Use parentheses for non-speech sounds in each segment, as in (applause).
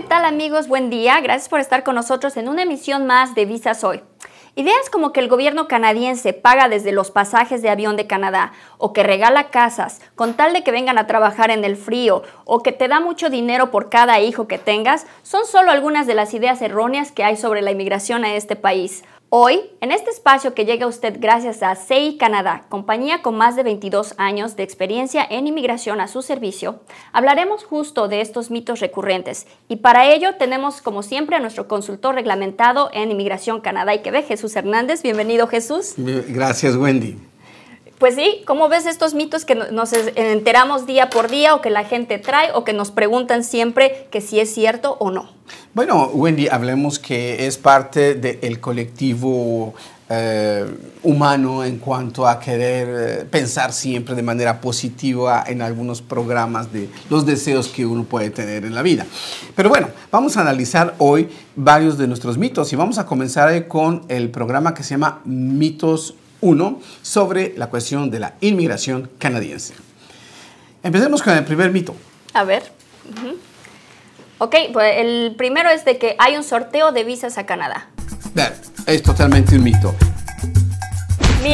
¿qué tal amigos? Buen día, gracias por estar con nosotros en una emisión más de Visas Hoy. Ideas como que el gobierno canadiense paga desde los pasajes de avión de Canadá o que regala casas con tal de que vengan a trabajar en el frío o que te da mucho dinero por cada hijo que tengas son solo algunas de las ideas erróneas que hay sobre la inmigración a este país. Hoy, en este espacio que llega a usted gracias a CEI Canadá, compañía con más de 22 años de experiencia en inmigración a su servicio, hablaremos justo de estos mitos recurrentes. Y para ello tenemos, como siempre, a nuestro consultor reglamentado en Inmigración Canadá y Quebec, Jesús Hernández. Bienvenido, Jesús. Gracias, Wendy. Pues sí, ¿cómo ves estos mitos que nos enteramos día por día o que la gente trae o que nos preguntan siempre que si es cierto o no? Bueno, Wendy, hablemos que es parte del colectivo eh, humano en cuanto a querer eh, pensar siempre de manera positiva en algunos programas de los deseos que uno puede tener en la vida. Pero bueno, vamos a analizar hoy varios de nuestros mitos y vamos a comenzar con el programa que se llama Mitos 1 sobre la cuestión de la inmigración canadiense. Empecemos con el primer mito. A ver. Ok, pues el primero es de que hay un sorteo de visas a Canadá. Es totalmente un Mito.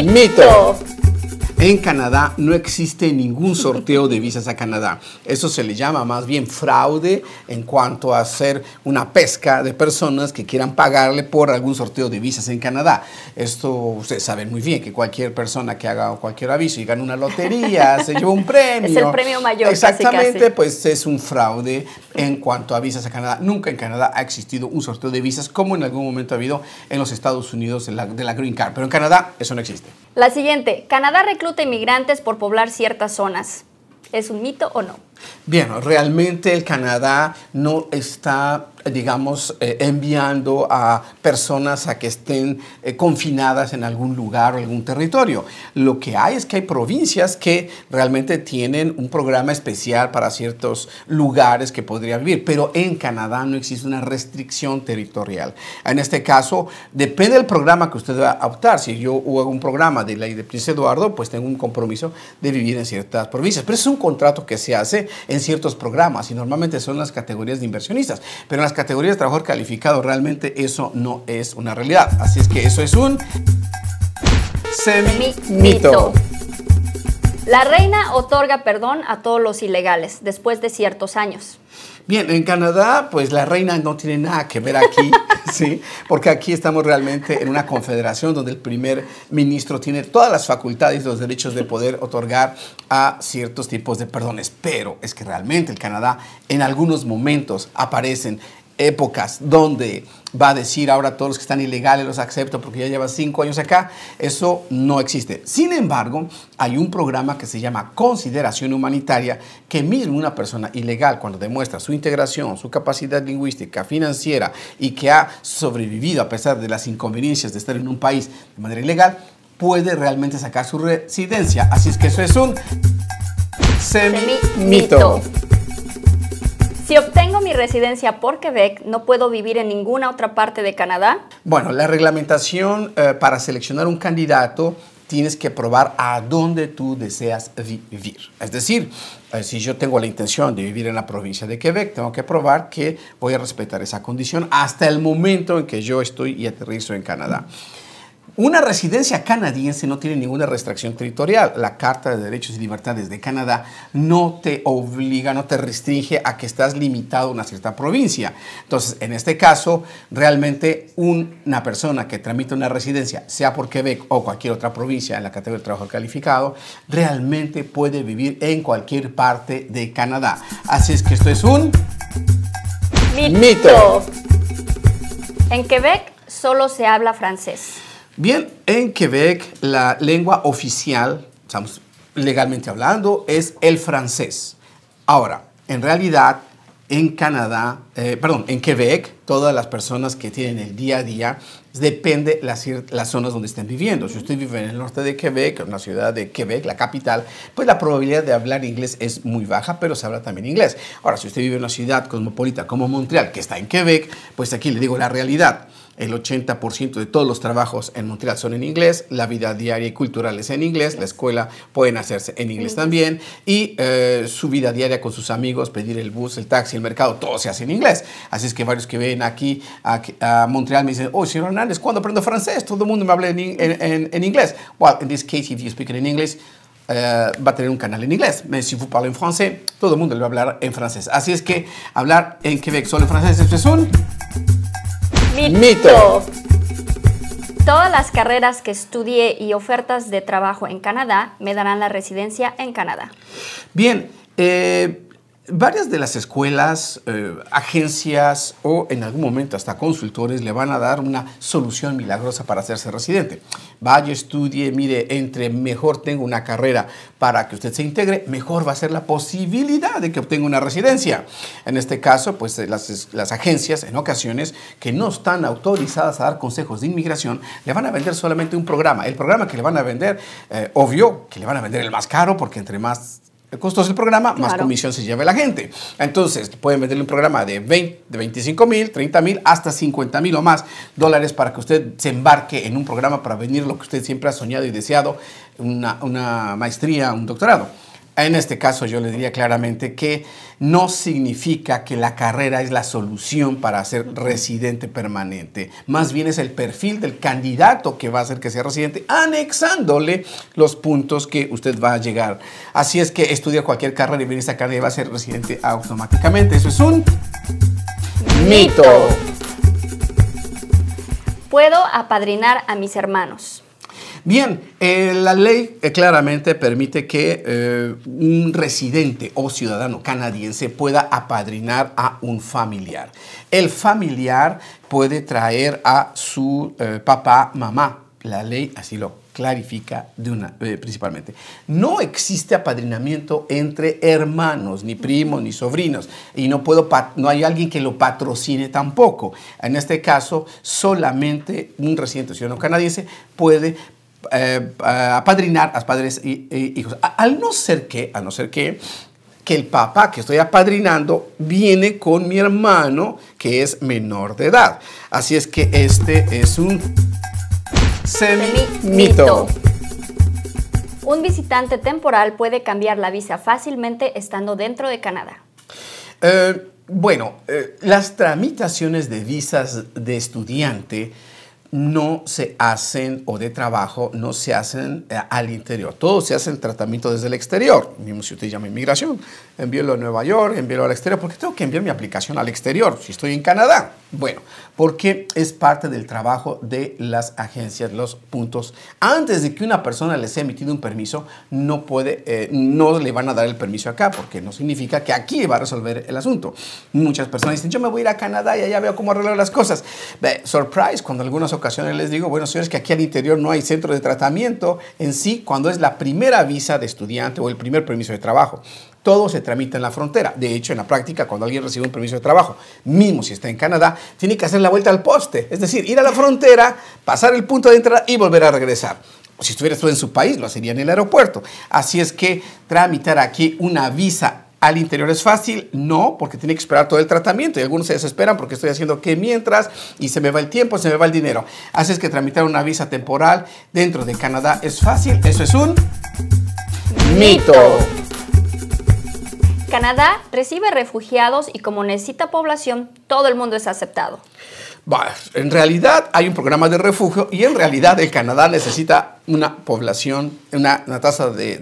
mito. En Canadá no existe ningún sorteo de visas a Canadá. Eso se le llama más bien fraude en cuanto a hacer una pesca de personas que quieran pagarle por algún sorteo de visas en Canadá. Esto ustedes saben muy bien que cualquier persona que haga cualquier aviso y gane una lotería, se lleva un premio. (laughs) Es el premio mayor. Exactamente, pues es un fraude en cuanto a visas a Canadá. Nunca en Canadá ha existido un sorteo de visas como en algún momento ha habido en los Estados Unidos de la Green Card. Pero en Canadá eso no existe. La siguiente, Canadá recluta inmigrantes por poblar ciertas zonas. ¿Es un mito o no? Bien, realmente el Canadá no está, digamos, eh, enviando a personas a que estén eh, confinadas en algún lugar o algún territorio. Lo que hay es que hay provincias que realmente tienen un programa especial para ciertos lugares que podría vivir, pero en Canadá no existe una restricción territorial. En este caso, depende del programa que usted va a optar. Si yo hago un programa de ley de Prince Eduardo, pues tengo un compromiso de vivir en ciertas provincias, pero es un contrato que se hace en ciertos programas y normalmente son las categorías de inversionistas. Pero en las categorías de trabajador calificado realmente eso no es una realidad. Así es que eso es un semi-mito. La reina otorga perdón a todos los ilegales después de ciertos años. Bien, en Canadá, pues la reina no tiene nada que ver aquí, (laughs) ¿sí? Porque aquí estamos realmente en una confederación donde el primer ministro tiene todas las facultades y los derechos de poder otorgar a ciertos tipos de perdones. Pero es que realmente en Canadá en algunos momentos aparecen épocas donde va a decir ahora todos los que están ilegales los acepto porque ya lleva cinco años acá. Eso no existe. Sin embargo, hay un programa que se llama Consideración Humanitaria que mismo una persona ilegal cuando demuestra su integración, su capacidad lingüística, financiera y que ha sobrevivido a pesar de las inconveniencias de estar en un país de manera ilegal, puede realmente sacar su residencia. Así es que eso es un semi-mito. semi semi si obtengo mi residencia por Quebec, ¿no puedo vivir en ninguna otra parte de Canadá? Bueno, la reglamentación eh, para seleccionar un candidato tienes que probar a dónde tú deseas vivir. Es decir, eh, si yo tengo la intención de vivir en la provincia de Quebec, tengo que probar que voy a respetar esa condición hasta el momento en que yo estoy y aterrizo en Canadá. Una residencia canadiense no tiene ninguna restricción territorial. La Carta de Derechos y Libertades de Canadá no te obliga, no te restringe a que estás limitado a una cierta provincia. Entonces, en este caso, realmente una persona que tramita una residencia, sea por Quebec o cualquier otra provincia en la categoría de trabajo calificado, realmente puede vivir en cualquier parte de Canadá. Así es que esto es un mito. mito. En Quebec solo se habla francés. Bien, en Quebec la lengua oficial, estamos legalmente hablando, es el francés. Ahora, en realidad, en Canadá, eh, perdón, en Quebec, todas las personas que tienen el día a día, depende las, las zonas donde estén viviendo. Si usted vive en el norte de Quebec, en la ciudad de Quebec, la capital, pues la probabilidad de hablar inglés es muy baja, pero se habla también inglés. Ahora, si usted vive en una ciudad cosmopolita como Montreal, que está en Quebec, pues aquí le digo la realidad. El 80% de todos los trabajos en Montreal son en inglés, la vida diaria y cultural es en inglés, la escuela pueden hacerse en inglés también y eh, su vida diaria con sus amigos, pedir el bus, el taxi, el mercado, todo se hace en inglés. Así es que varios que ven aquí a, Montreal me dicen, oh, señor Hernández, ¿cuándo aprendo francés? Todo el mundo me habla en, inglés. en, en inglés. Well, in this case, if you speak in English, eh, va a tener un canal en inglés. Mais si vous parlez en francés, todo el mundo le va a hablar en francés. Así es que hablar en Quebec solo en francés es un mito. mito. Todas las carreras que estudié y ofertas de trabajo en Canadá me darán la residencia en Canadá. Bien, eh, Varias de las escuelas, eh, agencias o en algún momento hasta consultores le van a dar una solución milagrosa para hacerse residente. Vaya, estudie, mire, entre mejor tengo una carrera para que usted se integre, mejor va a ser la posibilidad de que obtenga una residencia. En este caso, pues eh, las, agencias en ocasiones que no están autorizadas a dar consejos de inmigración, le van a vender solamente un programa. El programa que le van a vender, eh, obvio, que le van a vender el más caro porque entre más costoso el programa, más comisión se lleva la gente. Entonces, pueden venderle un programa de, 20, de 25 mil, 30 mil, hasta 50 mil o más dólares para que usted se embarque en un programa para venir lo que usted siempre ha soñado y deseado, una, una maestría, un doctorado. En este caso yo le diría claramente que no significa que la carrera es la solución para ser residente permanente. Más bien es el perfil del candidato que va a hacer que sea residente, anexándole los puntos que usted va a llegar. Así es que estudia cualquier carrera y viene esta carrera y va a ser residente automáticamente. Eso es un mito. Puedo apadrinar a mis hermanos. Bien, eh, la ley eh, claramente permite que eh, un residente o ciudadano canadiense pueda apadrinar a un familiar. El familiar puede traer a su papá, mamá. La ley así lo clarifica principalmente. No existe apadrinamiento entre hermanos, ni primos, ni sobrinos, y no, puedo no hay alguien que lo patrocine tampoco. En este caso, solamente un residente ciudadano canadiense puede eh, eh, apadrinar a padres e, hijos. al no ser que, a no ser que, que el papá que estoy apadrinando viene con mi hermano que es menor de edad. Así es que este es un Semi-mito. Un visitante temporal puede cambiar la visa fácilmente estando dentro de Canadá. Eh, bueno, las tramitaciones de visas de estudiante no se hacen o de trabajo no se hacen eh, al interior. Todo se hace el tratamiento desde el exterior. Mismo si usted llama inmigración, envíelo a Nueva York, envíelo al exterior. porque tengo que enviar mi aplicación al exterior si estoy en Canadá? Bueno, porque es parte del trabajo de las agencias, los puntos. Antes de que una persona les sea emitido un permiso, no, puede, eh, no le van a dar el permiso acá, porque no significa que aquí va a resolver el asunto. Muchas personas dicen, yo me voy a ir a Canadá y allá veo cómo arreglar las cosas. Surprise, cuando algunas ocasiones les digo, bueno, señores, que aquí al interior no hay centro de tratamiento en sí cuando es la primera visa de estudiante o el primer permiso de trabajo. Todo se tramita en la frontera. De hecho, en la práctica, cuando alguien recibe un permiso de trabajo, mismo si está en Canadá, tiene que hacer la vuelta al poste. Es decir, ir a la frontera, pasar el punto de entrada y volver a regresar. Si estuviera tú en su país, lo sería en el aeropuerto. Así es que tramitar aquí una visa al interior es fácil, no, porque tiene que esperar todo el tratamiento y algunos se desesperan porque estoy haciendo que mientras y se me va el tiempo, se me va el dinero. Así es que tramitar una visa temporal dentro de Canadá es fácil, eso es un mito. Canadá recibe refugiados y como necesita población, todo el mundo es aceptado. en realidad hay un programa de refugio y en realidad el Canadá necesita una población, una, tasa de,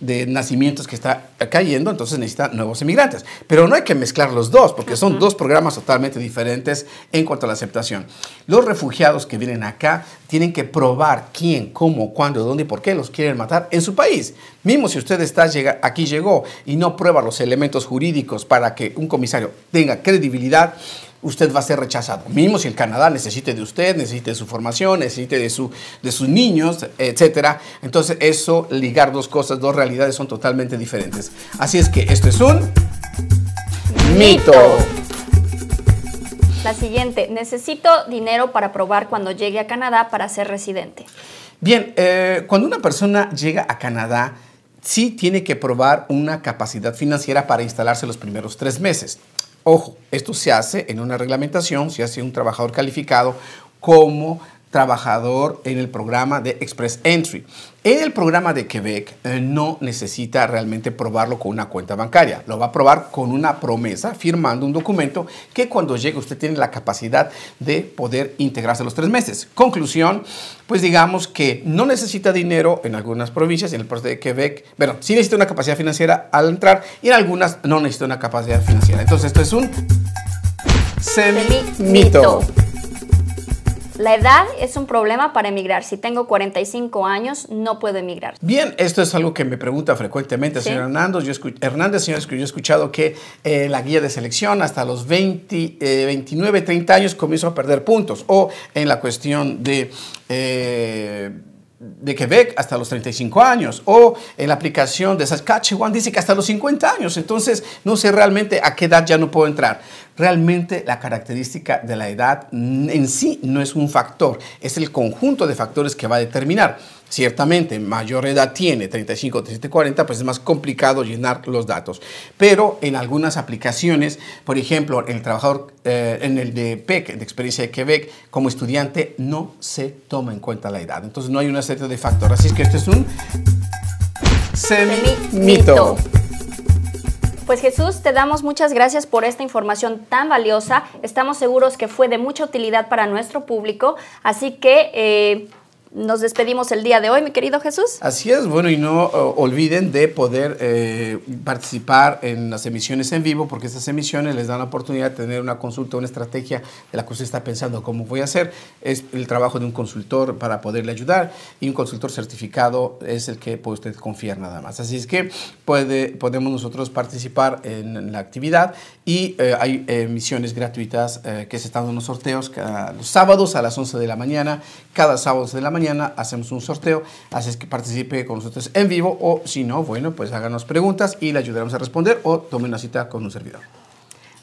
de nacimientos que está cayendo, entonces necesitan nuevos inmigrantes. Pero no hay que mezclar los dos, porque son dos programas totalmente diferentes en cuanto a la aceptación. Los refugiados que vienen acá tienen que probar quién, cómo, cuándo, dónde y por qué los quieren matar en su país. Mismo si usted está aquí llegó y no prueba los elementos jurídicos para que un comisario tenga credibilidad, usted va a ser rechazado. Mismo si el Canadá necesite de usted, necesite de su formación, necesite de, sus niños, etc. Entonces eso, ligar dos cosas, dos realidades son totalmente diferentes. Así es que esto es un mito. La siguiente, necesito dinero para probar cuando llegue a Canadá para ser residente. Bien, eh, cuando una persona llega a Canadá, sí tiene que probar una capacidad financiera para instalarse los primeros tres meses. Ojo, esto se hace en una reglamentación, se hace un trabajador calificado como trabajador en el programa de Express Entry. En el programa de Quebec eh, no necesita realmente probarlo con una cuenta bancaria, lo va a probar con una promesa, firmando un documento que cuando llegue usted tiene la capacidad de poder integrarse a los tres meses. Conclusión, pues digamos que no necesita dinero en algunas provincias, en el proceso de Quebec, bueno, sí necesita una capacidad financiera al entrar y en algunas no necesita una capacidad financiera. Entonces esto es un semi-mito. La edad es un problema para emigrar. Si tengo 45 años, no puedo emigrar. Bien, esto es algo que me pregunta frecuentemente, señor Hernández. Yo Hernández, señores, que yo he escuchado que eh, la guía de selección hasta los 20, 29, 30 años comienzo a perder puntos. O en la cuestión de... Eh, de Quebec hasta los 35 años o en la aplicación de Saskatchewan dice que hasta los 50 años, entonces no sé realmente a qué edad ya no puedo entrar realmente la característica de la edad en sí no es un factor, es el conjunto de factores que va a determinar. Ciertamente, mayor edad tiene, 35, 37, 40, pues es más complicado llenar los datos. Pero en algunas aplicaciones, por ejemplo, el trabajador eh, en el de PEC, de experiencia de Quebec, como estudiante no se toma en cuenta la edad. Entonces no hay una serie de factores. Así es que este es un semi-mito. Pues Jesús, te damos muchas gracias por esta información tan valiosa. Estamos seguros que fue de mucha utilidad para nuestro público, así que... Eh, nos despedimos el día de hoy, mi querido Jesús. Así es, bueno, y no eh, olviden de poder eh, participar en las emisiones en vivo, porque estas emisiones les dan la oportunidad de tener una consulta, una estrategia de la que usted está pensando, cómo voy a hacer. Es el trabajo de un consultor para poderle ayudar, y un consultor certificado es el que puede usted confiar nada más. Así es que puede, podemos nosotros participar en la actividad y eh, hay emisiones gratuitas que se están dando los sorteos cada, los sábados a las 11 de la mañana, cada sábado de la mañana mañana hacemos un sorteo, así es que participe con nosotros en vivo o si no, bueno, pues háganos preguntas y le ayudaremos a responder o tome una cita con un servidor.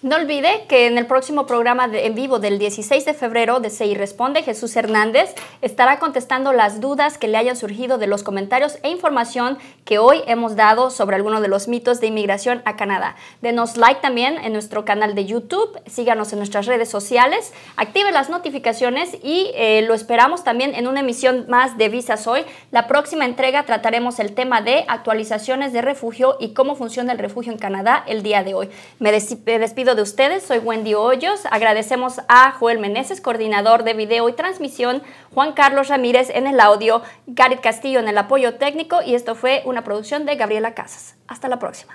No olvide que en el próximo programa en vivo del 16 de febrero de Se Responde, Jesús Hernández estará contestando las dudas que le hayan surgido de los comentarios e información que hoy hemos dado sobre algunos de los mitos de inmigración a Canadá. Denos like también en nuestro canal de YouTube, síganos en nuestras redes sociales, active las notificaciones y eh, lo esperamos también en una emisión más de Visas Hoy. La próxima entrega trataremos el tema de actualizaciones de refugio y cómo funciona el refugio en Canadá el día de hoy. Me despido de ustedes. Soy Wendy Hoyos. Agradecemos a Joel Meneses, coordinador de video y transmisión, Juan Carlos Ramírez en el audio, Gareth Castillo en el apoyo técnico y esto fue una producción de Gabriela Casas. Hasta la próxima.